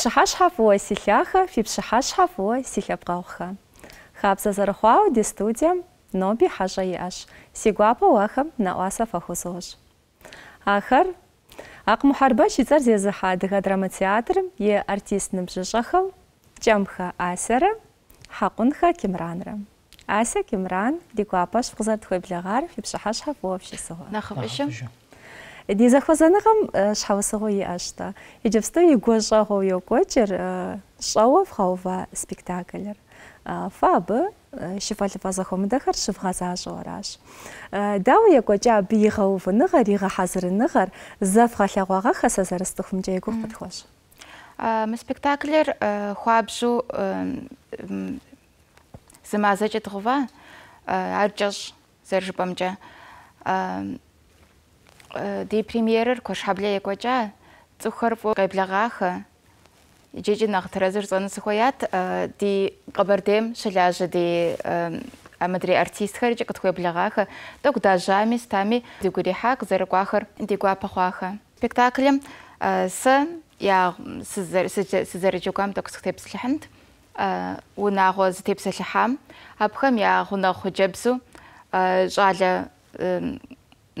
Фипшихашха во сихляха, фипшихашха во сихлябгауха. Хабза зарахуау ди студия ноби хажа яш. Сигуапа уаха на уаса фахузош. Ахар Ак Мухарба шицар зезаха дыга драматеатр е артист нымжышахал, чамха асара, хакунха кимранра. Ася кимран, дикуапаш фхзар тхой блягар, фипшихашха во общесова. Эди захвазаныгам э, шхавасыгъо иӏэшта. Иджыпсту игуэшӏэгъоу йокӏокӏыр э, шӏэуэ фхъэува Фабы Фэ абы э, щыфэлӏыфӏэ хар щывгъэзащӏэу аращ. Дауэ екӏуэкӏэ абы игъэувыныгъэр, игъэхьэзырыныгъэр, зэфгъэлъэгъуагъэ хэсэ зэрыстыхъумкӏэ и егу къытхуэщ. Мы спектаклер хуабжу зы мазэкӏэ дыгъува, ар кӏэщӏ ди премьерэр кошхабле екӏокӏа цӏыхухэр фӏыуэ къеблагъахэ икӏи нэхъ тэрэзыр щӏэну сыхуеят ди къэбэрдейм щылажьэ ди амадрей артистхэр икӏи къытхуеблагъахэ тӏэкӏу дажьами стами зигу ирихьа къызэрыкӏуахэр ди гуапэ хъуахэ спектаклым сэ я сызэрыджэгуам тӏэкӏу схутепсэлъыхьынт унагъуэ зытепсэлъыхьам абыхэм я гъунэгъу хъыджэбзу щӏалэ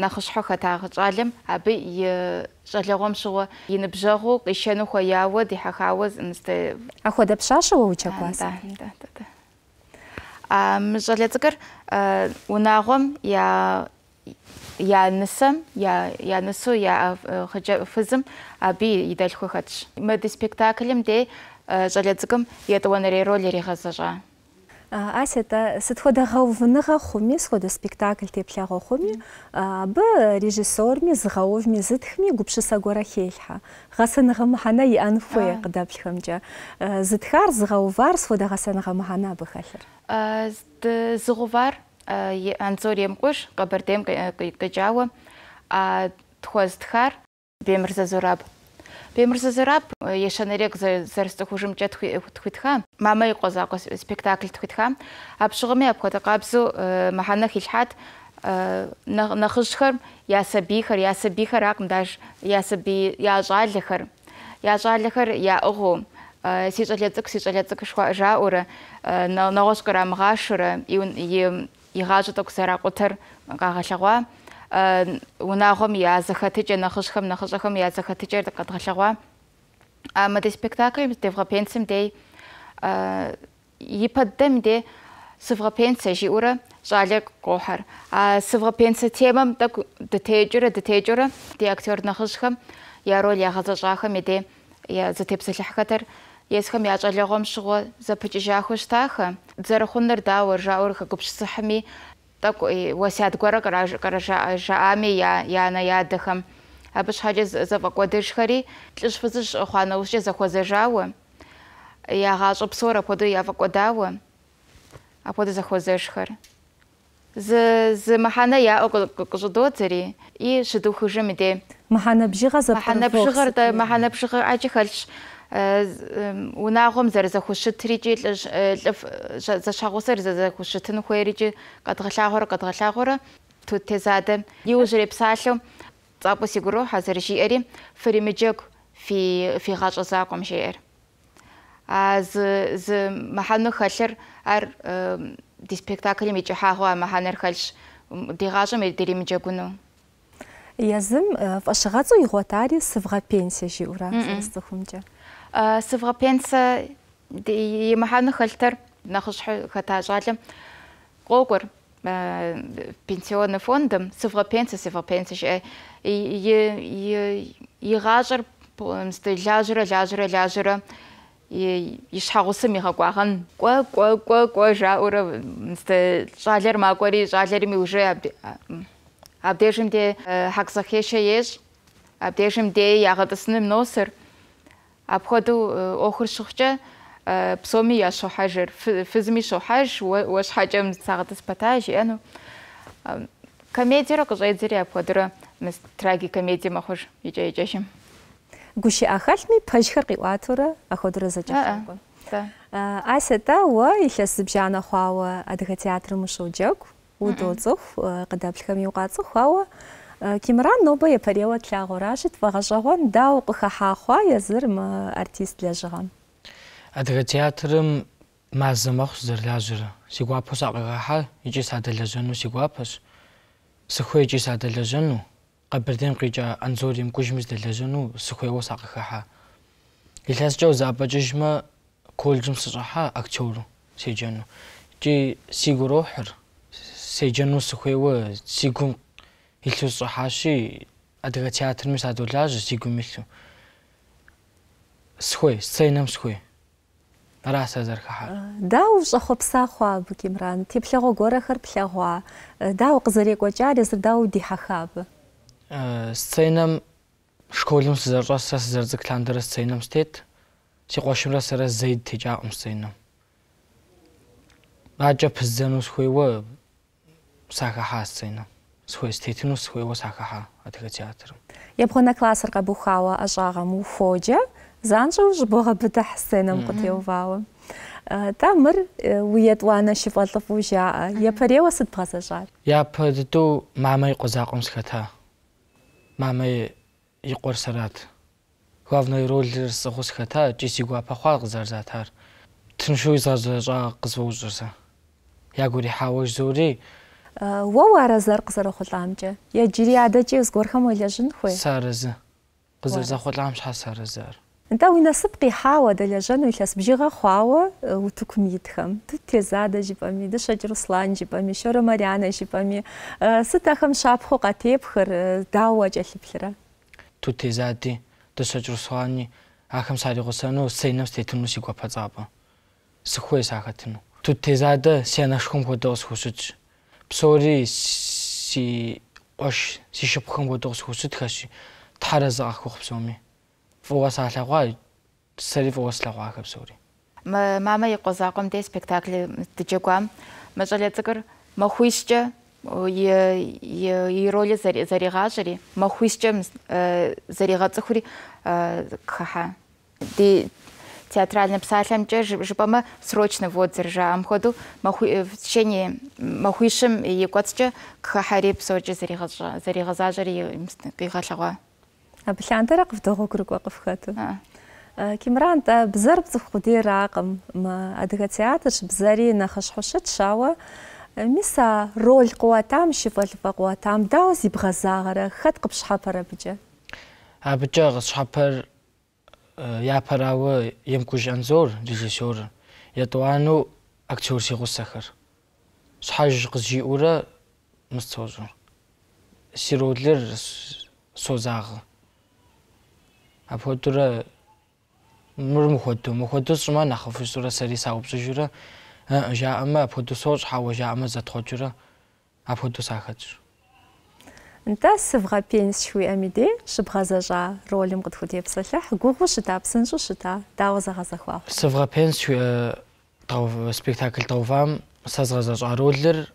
нэхъыщхьэ хэтагъэ щӏалэм абы и э, щӏалэгъуэм щыгъуэ и ныбжьэгъуу къищэну хуеяуэ дихьэхауэ апхуэдэ пщащэуэ учэкӏуасэ. А мы щӏалэ цӏыкӏыр э, унагъуэм я я нысэм я я нысу я э, фызым абы и дэлъхуэ хэтщ. Мы спектаклым де щӏалэ цӏыкӏым етӏуанэрей роли иригъэзэщӏа асета сытходага увныга хуми схода спектакль пляго хуми б режиссорми згаувми зытхми гупшысагора хелха гасыныга махана и анфуе кдаплхамча э, зытхар згаувар схода гасыныга махана анзорием куш, габардем емкуш кабардем кыжауа тхозтхар бемрзазураб пемірсізірап э, ешанерек зәрісті хұжымча тұхитха мама иқозақ спектакль тұхитха апшығыме апқатақа апсу э, махана хилхат э, нахышхар ясабихар ясабихар ақымдаш ясаби яжалихар яжалихар яұғу сижалецік сижалецік жауры нағошқара мғашыры иғажы тұқсара құтыр қағашағуа унагом я зэхэтыкӏэ на нэхъыщӏэхэм я это къэдгъэлъэгъуа а мыдэ спектакльым здевгъэпенсым дей и пэдэм дей сывгъэпенсэ жиӏэурэ жалек кохар. а сывгъэпенсэ темэм так дытекӏурэ дытекӏурэ ди актер нэхъыжьхэм я роль ягъэзэщӏахэм и дей я зэтепсэлъыхьхэтэр есхэм я щӏалэгъуэм щыгъуэ за щытахэ зэрыхъуныр дауэ жаӏэр хэгупсысыхьми такӏу уэсят гуэрэ къражаӏами я анэ ядэхэм. Абы щхьэкӏэ зэфӏэкӏуэдыжхэри лӏыжь фызыжь хъуа нэужькӏэ зэхуэзэжауэ, ягъащӏэ псор апхуэдэу яфӏэкӏуэдауэ, апхуэдэу зэхуэзэшхэр. Зы зы мыхьэнэ яӏуэ къыщӏыдодзэри и щыдухыжым и де. Мыхьэнэ бжыгъэ зэпхъэнэ бжыгъэр мыхьэнэ бжыгъэ ӏэкӏи хэлъщ. унаагом зэрэзэ хушит трижил за шагусэр зэрэзэ хушит нь хуэрижи гадгалаагор гадгалаагор тутэзадэ юужрэ псалу запусигуру хазэршиэри фримижэг фи фи гажазаком шиэр аз з маханы халэр ар э, ди спектакль мижи хаагуа маханер халш дигажам эдримижэгүнү язым э, фашгацу игуатари сывга пенсия жиура сэстухумжа Э, сывға пенса емаханы хальтар нахыш хата жалым голгор э, пенсионный фондом сывға пенса сывға пенса же иғажыр мсты и ляжыры ляжыры ишхағусы миғагуаған куа куа куа куа жауыры мсты жалер макори жалерми уже абдежімде э, хақсахеша еш абдежімде яғадысыным носыр апхуэдэу ӏуэхур щыхъукӏэ э, псоми ящохьэжыр фызми щохьэж уэ щхьэкӏэм сагъэтӏыспэта жиӏэну комедиерэ къыщӏедзэри апхуэдэурэ мыс трагикомедие мэхъуж икӏэ икӏэжым гущыӏэхэлъми пэжхэр къиӏуатурэ апхуэдэурэ зэкӏэлъыкӏуэ. Асятӏэ уэ илъэс зыбжанэ хъуауэ адыгэ театрым ущоджэгу, удоцӏыху, э, къыдэплъхэм Э, Кимран нобэ япэреуэ тлъагъуэращи, тфӏэгъэщӏэгъуэн дауэ къыхэхьа езыр мы артист лэжьыгъэм. Адыгэ театрым мазэ мэхъу зэрылажьэрэ. Си гуапэу сакъэгъэхьар икӏи садэлэжьэну си гуапэщ. Сыхуей икӏи садэлэжьэну. Къэбэрдейм къикӏа Анзорием кӏужьми здэлэжьэну сыхуейуэ сакъыхэхьа. Илъэскӏэ узапӏэкӏыжмэ, колледжым сыщӏыхьа актёру седжэну. Икӏи сигу рохьыр, седжэну сыхуейуэ си гум ილუსო ჰაში ადრე თეატრის ადულაჟი სიგუმილო სხვე სცენამ სხვე რასაც არ ხა და უცხობსა ხო აბკიმრან თიფლეღო გორახარ ფლეღო და უყზერე კოჭარი ზრდა უდი ხახაბ სცენამ სკოლიმ ზერწასას ზერძკლანდრას სცენამ სტეთ სიყვაშიმრას რა ზეიდ თეჯაყმ სცენამ აჯაფ ზენოს ხუევა საქა ხა სცენამ свой стетину своего сахаха от этого театра. Я бы на класс рабухала, э, э, а жара муходя, занжу уже бога бы да хсенам котевала. Тамыр уйет уана шифатлов уже, я парева сад пасажар. Я пыдду мамай козаком схата, мамай иқор сарат. Главной роль сахус хата, чиси гуапа хуал гзар затар. Тыншу изазу жа қызу жырса. Я гури хауэш зури, Вов аразлар кызар хулаамжы. Я жириада чи ус горхам ойлажын хуй. Саразы. Кызар за хулаамж ха саразар. Энта уйна сыпки хава даляжан уйлас бжига хава э, утукмитхам. Тут тезада жипами, дышать Руслан жипами, шора Марьяна жипами. Э, Сытахам шапхо катепхыр э, дауа жалиплера. Тут тезади дышать Руслани ахам саригусану сейнам стетуну сигуапазаба. Сыхуэ сахатыну. Тут тезада сенашхум ходос хусуч. псори си ош си шипхэн бодгос хүсэт хаши тараза ахх псоми фугасааллагва сари фугасллагва хэ псори мама икъозакъуэм де спектакль дыджэгуам мэщӏалэ цӏыкӏыр махуищкӏэ и роли зэригъащӏэри махуищкӏэ э, зэригъэцӏыхури э, хыхьа ди театральным псалом жбама срочно вот держам ходу э, в течение махуишим и котча к хари псочи заригазажари пигалшава أبلان ترق في دوغو كروك وقف خاتو كيمران تا بزر بتخدي راقم ما أدغا تياترش بزاري نخش حشت شاوة ميسا رول قواتام شفال قواتام داوزي بغزاغرة خد قبش حفر بجا أبجا غش حفر япэрауэ емкуж анзор режиссер ятуану актер си гусахар шхаж кыз жиура мыстозу сиродлер созагы мур мыхуэду хоту мухоту сума сэри сари саупсужура жаама апоту сож хава жаама затхочура апоту сахачур Да сывга пенсхи амиди шыбгазажа ролим гытхутепсэлэ гугуш тапсын шыта даузага захва. Сывга пенсх тав спектакль тавам сазгазаж аруллер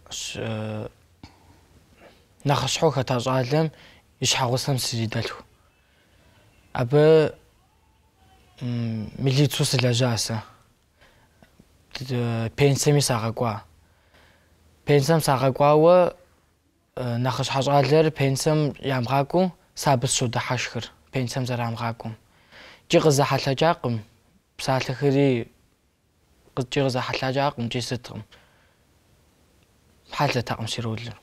нахаш хоха тажалам иш хагусам сидалху. Абы милицус лажаса. Пенсэми сагагва. Пенсэм сагагва ва նախ э, хашгаалэр пенсам ямгаагүй сабс суда хашхэр пенсам зарамгаагүй жигыз халаажаақым псаалхэри гыз жигыз халаажаақым жисэтгым хаалта тагам сэрүүлэр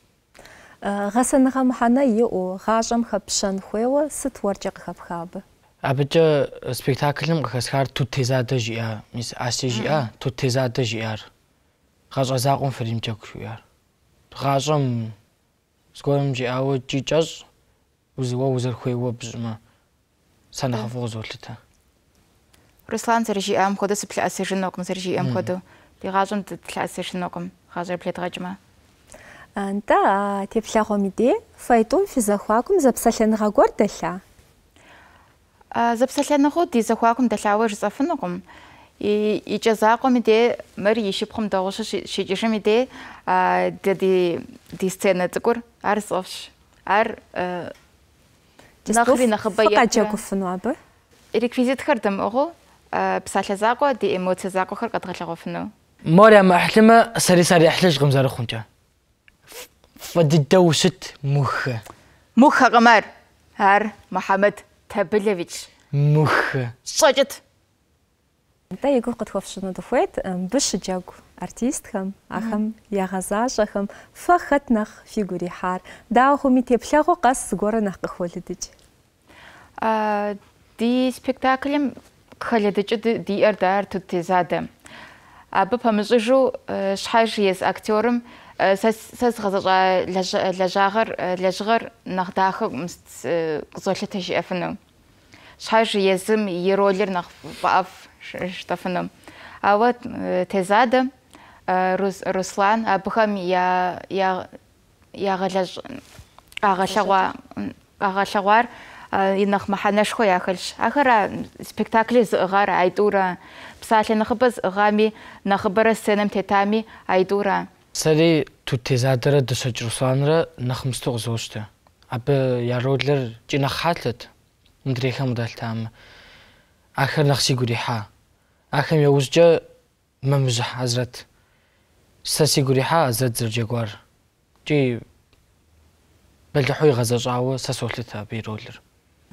гасаныгам хана юу гажам хапшан хуэва сыт воржи гхапхабы Абыжа э, спектакльм гэхэсхар тут тезада жиа мис аси жиа тут тезада жиар гажазаагун фримчак жиар гажам скоромжи ао жижаж узва узар хуйва бжма санаха фозулта Руслан сержи ам хода спле асежинокм сержи ам хода ти гажм тла асежинокм хажар плетгажма Анта теплахомиди файтун физахуакум запсаленрагор дэла А запсаленахо ди захуакум дэлавэж зафнокм и ижазаақумиде мэр ишипхум догоши шижишимиде а дэди ди сцена цэгур арсовш ар э, нахри нахбая фукачагуфну абы реквизитхэр дэм огу э, псалязаагу ди эмоцизаагухэр гадгалаагуфну моря махлима сари сари ахлаж гымзарахунча фадиддавшит мух мух гамар ар мухаммед табилевич мух сажит Та эгөө готовшно дуфет э, бышжаг артистхам ахам ягазашахам фахатнах фигури хар да хуми тепляго гас горанах кхолидич а э, ди спектаклем кхолидич ди эрдар тут тезаде абы памыжыжу шхаж э, ес актерым сәс ғызыға ләжағыр ләжғыр нақдағы қызолы тәжі әфінің шай жиезім еролер нақ штафыным. А вот э, тезады э, Руслан абхам я я ағашауар ағашауар э, инах маханаш хой ахылш. Ахара спектакли зығар айтура. Псале нахыбыз ғами нахыбыра сценам тетами айтура. Сари тут тезадыра дысач Русланра нахымстық золшты. Абы яродлер жинахатлет. Мдрехам далтам. Ахыр нахсигуриха. أخي يوزجا ممزح حضرت ساسي قريحة حضرت زرجاقوار جي بلدحوي غزة جعوة ساسولتا بيرولر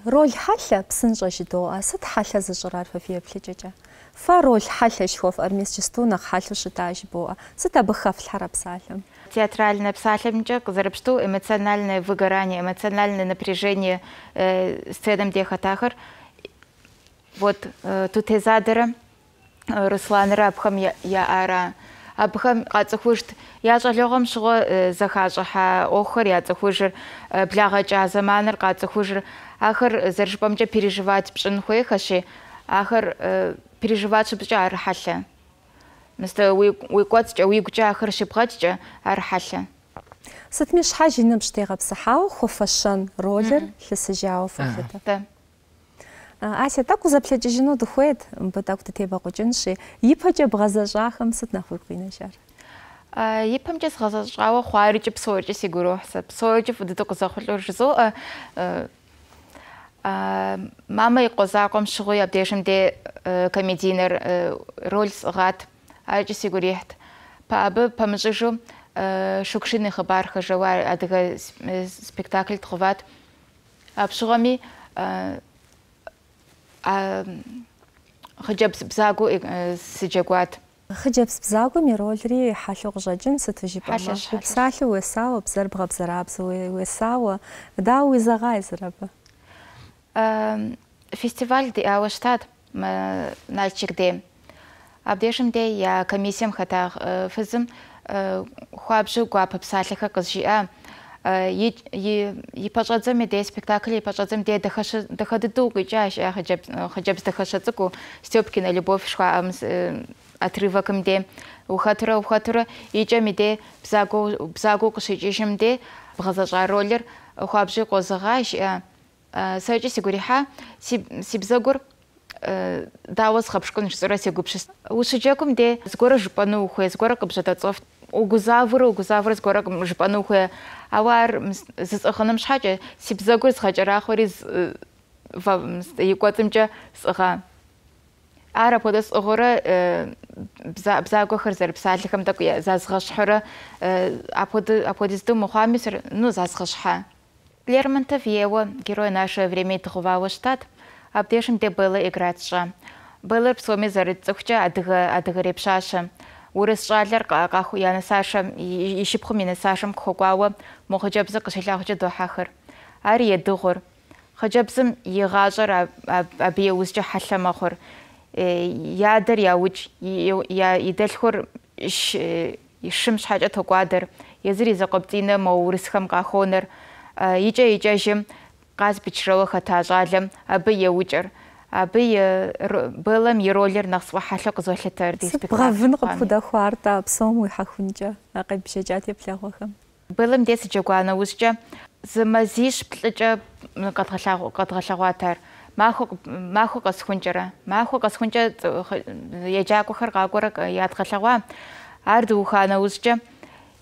رول حالة بسنجا جدو أسد حالة زجرار ففيا بلججا فا رول حالة شوف أرميس جستونك حالة شتاج بوا ستا بخاف الحرب سالم театральное псалемче, зарабшту эмоциональное выгорание, эмоциональное напряжение э, сценам дехатахар. Вот э, тут и задера. Русланыр апхам яара. Абхам къацӏыхужт ящӏалэгъуэм щыгъуэ э, зэхащӏыхьа ӏуэхухэр яцӏыхужыр, э, благъэкӏа зэманыр къацӏыхужыр. Ахэр э, зэрыжыпӏэмкӏэ переживать пщӏын хуейхэщи, ахэр переживать щыпкӏэ арыхьэлъэ. Мыстэ уи кӏуэцӏкӏэ, уигукӏэ ахэр щыбгъэкӏкӏэ арыхьэлъэ. Сытми щхьэ жиным щтегъэпсыхьауэ хуэфэщэн ролыр лъысыжауэ фыхъутэ. Ася так таку заплячежину духует, бытаку ты теба кучинши, ипача бгазажахам сут нахуй куйнашар. Ипамчес газажава хуаричи псоричи сигуру, псоричи фудито кузахулур жизу, э, э, мама и иқозақом шығу абдешімде э, комедийнер рольс ғат ажы сигурет пабы памжыжу шукшины хабар хажавар адыга спектакль тхуват апшугами хыджэбз бзагу э, сыджэгуат. Хыджэбз бзагуу миролри хьалъу къыщӏэкӏын сыт жыпӏэмэ? Упсалъэу уесауэ, бзэр бгъэбзэрабзэ уесауэ. Дауэ уизэгъай абы? Фестиваль диӏауэ щытат Налчик ди э, Абдежым дей я комиссием хэтагъ э, фызым хуабжьу гуапэ псалъэхэр къызжиӏэ. Э, ипашӏэдзэм идея спектакль ипашӏэдзэм идея дэхэдыдэу къикӏа ащ хъыджэбз дэхэшэцӏыкӏу Стёпкина Любовь шхуаӏэм де ухэтурэ ухэтурэ икӏэм иде бзагоу къыщикӏыжым де бгъэзэщӏа ролыр хуабжьи къозыгъа жиӏэ сэкӏи си бзэгур э, дауэ згъэпшкӏунщ цӏэрэ сегупшыс. Ущыджэгум де зыгорэ жыпӏэну ухуей, зыгорэ къыбжьэдэцӏофт угузавр угузавр згоракм жбанухуя ауар зысӏыгъыным щхьэкӏэ си бзэгур згъэкӏэрахъуэри и э, кӏуэцӏымкӏэ сӏыгъа ар апхуэдэ сӏыгъуэрэ э, бзагуэхэр зэрыпсалъэхэм тӏэкӏу зазгъэщхьэрэ апхуэдизу мыхъуами ну зазгъэщхьа лермонтов еуэ герой наше время итыгъувауэ щытат абдежым де белла игратщӏэ беллэр псоми зэрыцӏыхукӏэ адыгэ адыгэрей пщащэ урысжалер гаху яна сашам ишипху мина сашам кхогуава мохажабзы кышилахуча дохахыр ар едыгур хажабзым игажар абиеузча халламахур э, ядер яуч я идэлхур ишим э, шажа тогуадер язри закобтина мо урысхам гахонер ижа э, ижашим газ бичрэвэ хатажалам абы еучэр بي بلم يرولر نصف حلق زولة ترديس بقى فنغب خدا خوارتا بصوم ويحخونجا أقل بشجاتي بلاغوهم بلم ديس جوانا وزجا زمازيش بلجا قد غلغواتر мааху мааху гас хүнжара мааху гас хүнжа яжаагухар гаагураг яадгалагва ард ухана үзжэ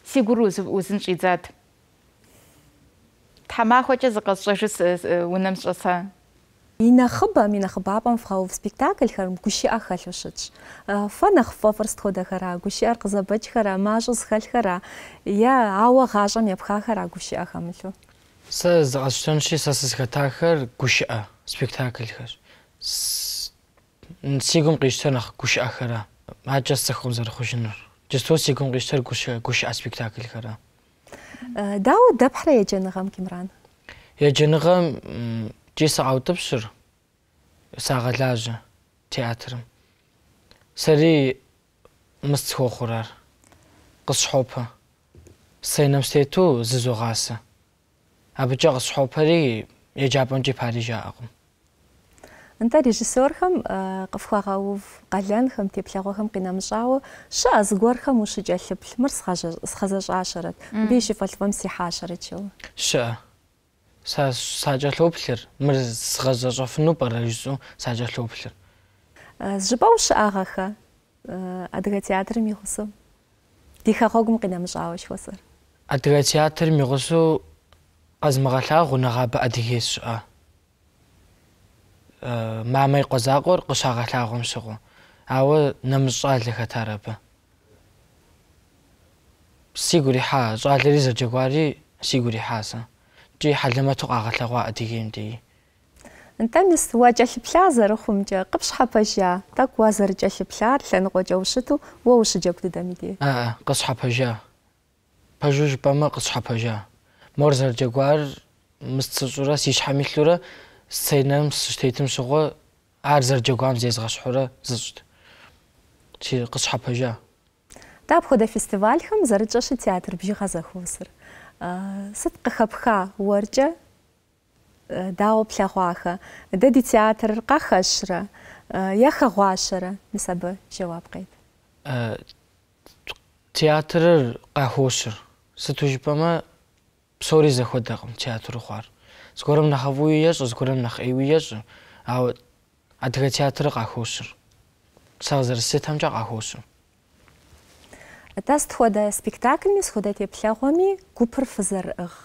сигур үзэн чизад тамаахуч зэгэсрэшс э, үнэм саса أنا خبا من خبا بام فاو في سبيكتاكل أنا كوشي أخال وشج فانا خفا أنا خودا خرا كوشي أرقزا بج أنا ماجوز خال خرا يا عوا أنا يبخا خرا كوشي أخا ملو أنا عشتون شي ساس سكتاكل كوشي أنا سبيكتاكل خر سيقوم قيشتون أخ أنا أخرا ما جاس سخوم زر أنا جستو سيقوم قيشتر كوشي كوشي أ سبيكتاكل خرا داو دبحر يجنغم كمران يجنغم Джис аудавшир сагалааж театрм. Сари мс хохорар. Гыс хопа. Сэнэм сэту зызугаса. Абжа гыс хопари яжапонжи парижаагм. Анта режиссерхэм къыфхуагъэув э, къалэнхэм, теплъэгъуэхэм къинэмыщӏауэ щыӏэ зыгуэрхэм ущыджэлъыплъмэр схъэзэщӏащэрэт. Мыбы и щыфӏэлӏфӏэм сихьащэрэт щыуэ. Щыӏэ саажалуплер мэр сгазажофну паражу саажалуплер э, жбауш агаха э, адыга театр мигусу дихагогм кинамжаавш хосар адыга театр мигусу азмагалаа гунагаба адигээс а э, маамай гозаагор гушаагалаагумшгу аава намжаалаха тараба сигури хаа жаалери зажагвари сигури хаасан جی جي حلمة تقاغلغوا أديهم دي نتنس واجه بلازر خمجة قبش حبجة تاك وازر جاش بلار لان غوجة وشتو ووش جاك ددامي دي آه قص حبجة بجوج بما قص حبجة مرزر جاكوار مستصورة سيش سینم سينام سشتيتم شغو عرزر جاکوام زیز غشوره زشت چی قص حبجة تاب خدا فيستيفالهم زر جاش تئاتر بجي غازا خوصر صدق خبخا ورجه داو بلغواخه ددي تياتر قخشره يخه غواشره نسبه جواب قيد تياتر قهوشر ستوج بما بسوري زخود دقم تياتر خوار زكورم نخوي يش از نخيوي يش او ادغه تياتر قهوشر سازر ستم جا قهوشر Та стхода спектаклями, схода плягоми, гупр фызыр ыгъ.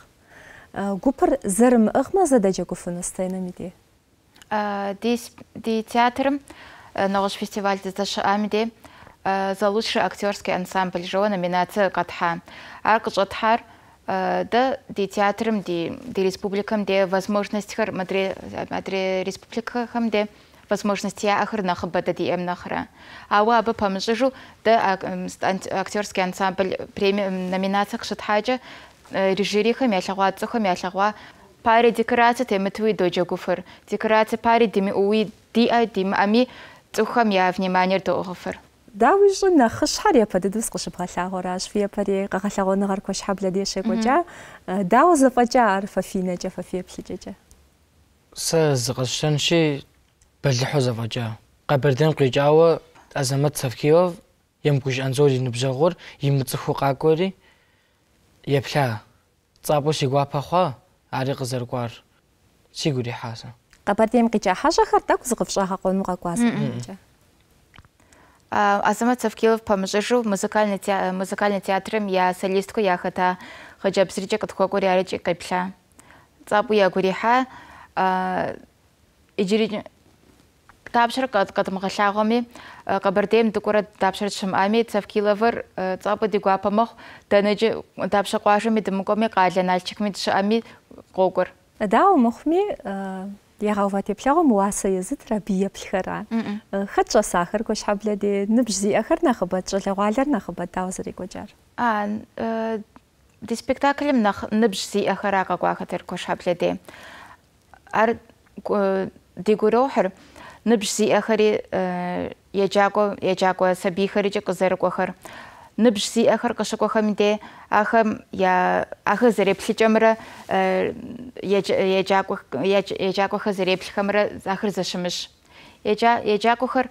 Гупыр э, зырым ыгъма зададжа гуфыны стайнамиде? Э, ди театр, э, ноғыш фестивальді зашы амиде, за лучший актерский ансамбль жо номинация катха. Арк отхар, да ди театрым, ди республикам, де возможностьхар, мадре республикахам, де возможности ахырнах бәдәди эмнахра. Ава бы помжижу да актерский ансамбль премия номинация кшытхаджа э, режириха мяшагва цуха мяшагва пари декорация темытуи дожа гуфыр. Декорация пари дими уи ди а дим ами цуха мя внимание догофыр. داویش نخش حری پد دوست قش بخلا غراش فیا پری قخلا غنغر کش حبل دیشه کجا داو زفجار ففی نجف ففی بسججه سز قشن شی ბელჯახოზა ვაჯა ყაბერდენ ყიჯავა აზამად საფქიოვ იმგუშ ანზოლი ნუბჟაღორ იმწხუ ყაკვერი ეფლა წაბუში გვაფახვა არი ყზერგვარ სიგური ხასა ყაბერდენ ყიჯა ხაშა ხარდა ყზღვშა ხაყონუ ყაკვასა Азамат Савкилов помажешу в музыкальный театр, музыкальный театр. Я солистку, я хата хаджа бзриджа катхуа гури аричи кайпля. Цапу я гури ха, тапшыр катымғашағыми қабардем э, дукура тапшыр шым ами цавкилавыр э, цапы дигуапамық тәнежі тапшы қуашыми дымқоми қаляналчықми дшы ами қоғыр. Да, умухми э, ягава теплягу муаса языт рабия плхара. Хатша сахар кош хаблады ныбжзи ахар нахабат жалагуалар нахабат таузари кожар. А, ди спектаклем ныбжзи ахараға куахатыр кош хаблады. Ар дигурохыр ныбжси ахари ячако ячако саби харича кызар кохар ныбжси ахар кышы кохамде я ахы зарепличамра ячако ячако хазареплихамра захыр зашымыш яча ячакохар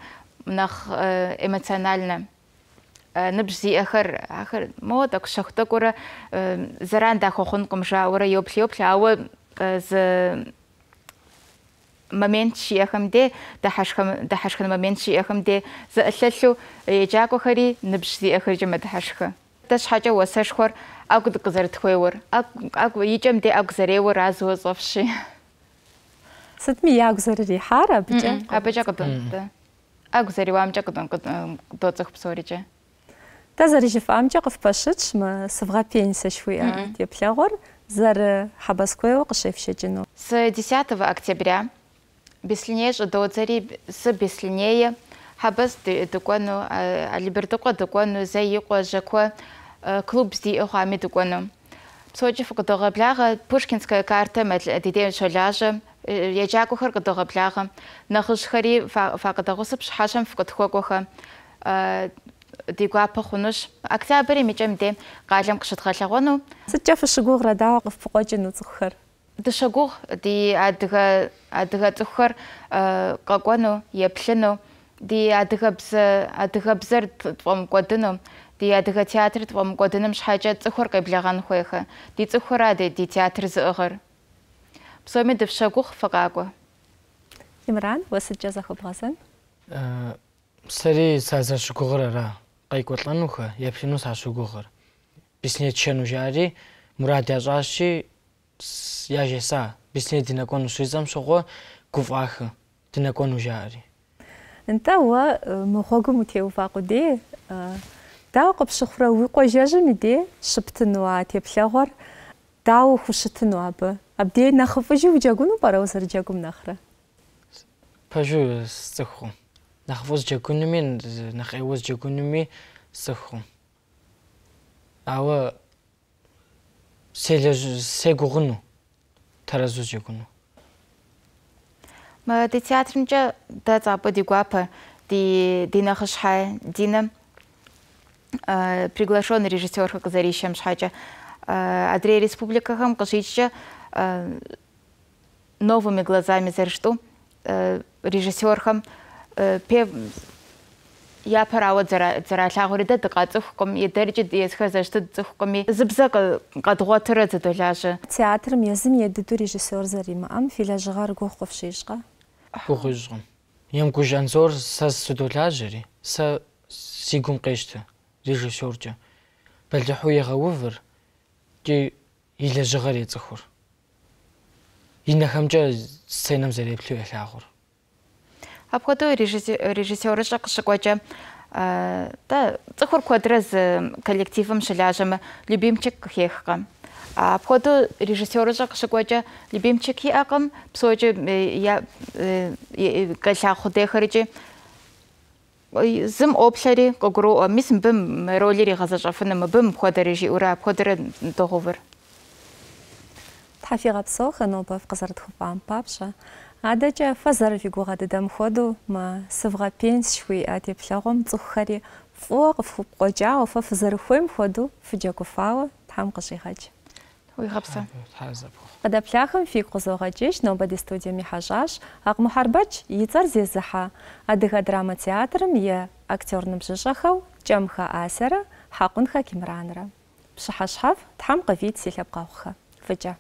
момент шиэхэмдэ дахьэшхэ момент шиэхэмдэ зэӏэлъэлъу еджакӏуэхэри э, ныбжь зиӏэхэркӏэ мэдыхьэшхэ. Дэ щхьэкӏэ уэсэшхуэр ӏэгу дыкъызэрытхуейуэр, и кӏэм дэ ӏэгу зэреуэр а зыуэ цӏофщи. Сытми ягу зэрырихьар абыкӏэ? Абыкӏэ къыдын. Ӏэгу зэриуамкӏэ къыдын доцӏыху псорикӏэ. Тэ зэрыжыфӏамкӏэ къыфпэщытщ мы сывгъэ пенсэ жыхуиӏэ теплъэгъуэр зэры э, хьэбэскуейуэ къыщефщэкӏыну. С 10 октября بسلينيش دوتري سبسلينية حبس تكونو البرتقة آه، تكونو زي يقوى جاكوى آه، كلوب زي أخوى مي تكونو بسوچي فوق دوغا بلاغا بوشكينسكا كارتا مثل ديدين شولاجا آه، يجاكو خرق دوغا بلاغا نخش خري فاق دوغو سبش حاشم فوق دخوكو خا ديقوى بخونوش أكتابري ميجام دي قاجم كشتغل لغونو سجا فشغوغ ردا وقف فوق جنو تخر дышагур ди адыга адыга цухэр гагону еплэну ди адыгабз адыгабзэр твом годыну ди адыга театр твом годыным шхажа цухэр къеблаган хуэха ди цухэра ди ди театр зыгъэр псоми дышагур фэгагу имран васджа захобгасан э сэри саза шукугэрара къайкутлануха япшину сашугугэр бисне ченужари мурад яжаши я яжеса бисне динакону суизам соғо гувахы динакону жаари нта уа э, мохогу мутеуфакуди дау э, къыпщыхъурэ уи къуэжэжьым иди щыптынуа теплъэгъуэр дауэ хущытыну абы абдей нэхъыфӏыжи уджэгуну пӏэрэ узэрыджэгум нэхърэ пэжу э, сцӏыхум нэхъыфӏу зджэгунуми нэхъ ӏейуэ ми, сцӏыхум ауэ сегуғыну таразу жегуну ма ди театрымча да цапа ди гуапа ди дина хышхай дина э, приглашенный режиссер казарищем шхача э, адрей республикахам кышичча э, новыми глазами зарешту режиссерхам пев япэрауэ зэралъагъури дэ дыкъацӏыхукъым, дэрикӏи езхэр зэщтыд цӏыхукъыми, зыбзэ къэдгъуэтырэ зэдолажьэ. Театрым езым едыду режиссёр зэримыӏэм фи лэжьыгъэр гугъу къыфщищӏкъэ? Гугъуищӏкъым. Ем гужанзор сэ сыдолажьэри, сэ си гум къещтэ режиссёркӏэ. Бэлыхьу егъэувыр икӏи и лэжьыгъэр ецӏыхур. И нэхэмкӏэ сценэм зэреплъу елъагъур. Апходу режиссеры шақшықочы та э, цихур квадраз коллективым шаляжымы любимчик кхехқа. Апходу режиссеры шақшықочы любимчик хиақым псочы э, я э, гаша худехарычы зым оплари когру мисм бим ролери газажафынымы бим ходережи ура ходере договор. Тафига псоха, но бав казарат хупам папша. Адача фазарви гугады ходу ма сывга пенс шви атеп шагом цухари фор фуккожао фа фазархуем ходу фджакуфао там кышихач. Уй хапса. Пада пляхам фи кузогачеш нобади студия михажаш ак мухарбач йцар зезаха адыга драма театрым я актерным жишахау чамха асара хакун хакимранра. Пшахашхав там кавит сихапкавха. Фджа.